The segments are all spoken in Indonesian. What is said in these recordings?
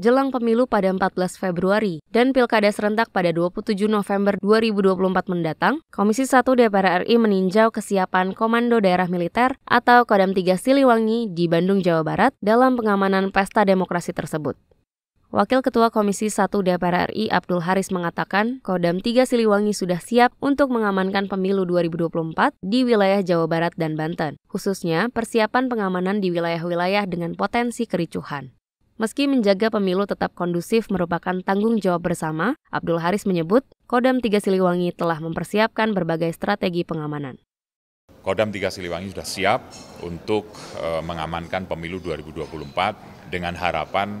jelang pemilu pada 14 Februari dan pilkada serentak pada 27 November 2024 mendatang, Komisi 1 DPR RI meninjau kesiapan Komando Daerah Militer atau Kodam 3 Siliwangi di Bandung, Jawa Barat dalam pengamanan pesta demokrasi tersebut. Wakil Ketua Komisi 1 DPR RI Abdul Haris mengatakan, Kodam 3 Siliwangi sudah siap untuk mengamankan pemilu 2024 di wilayah Jawa Barat dan Banten, khususnya persiapan pengamanan di wilayah-wilayah dengan potensi kericuhan. Meski menjaga pemilu tetap kondusif merupakan tanggung jawab bersama, Abdul Haris menyebut Kodam 3 Siliwangi telah mempersiapkan berbagai strategi pengamanan. Kodam 3 Siliwangi sudah siap untuk eh, mengamankan pemilu 2024 dengan harapan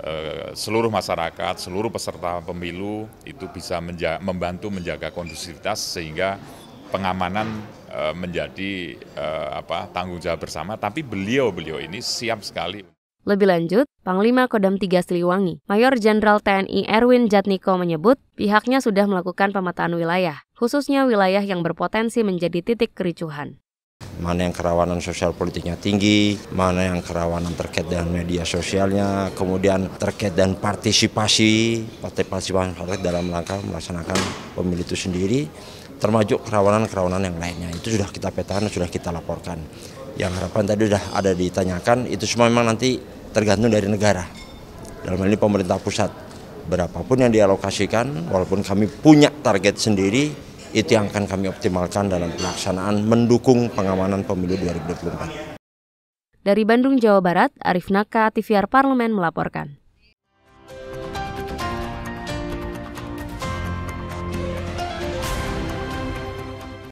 eh, seluruh masyarakat, seluruh peserta pemilu itu bisa menja membantu menjaga kondusivitas sehingga pengamanan eh, menjadi apa tanggung jawab bersama tapi beliau-beliau ini siap sekali lebih lanjut, Panglima Kodam 3 Siliwangi, Mayor Jenderal TNI Erwin Jatniko menyebut pihaknya sudah melakukan pemetaan wilayah, khususnya wilayah yang berpotensi menjadi titik kericuhan mana yang kerawanan sosial politiknya tinggi, mana yang kerawanan terkait dengan media sosialnya, kemudian terkait dengan partisipasi, partisipasi masyarakat dalam langkah melaksanakan pemilu itu sendiri, termasuk kerawanan-kerawanan yang lainnya. Itu sudah kita petakan, sudah kita laporkan. Yang harapan tadi sudah ada ditanyakan, itu semua memang nanti tergantung dari negara. Dalam hal ini pemerintah pusat. Berapapun yang dialokasikan, walaupun kami punya target sendiri, itu yang akan kami optimalkan dalam pelaksanaan mendukung pengamanan pemilu 2024. Dari Bandung, Jawa Barat, Arif Naka, TVR Parlemen melaporkan.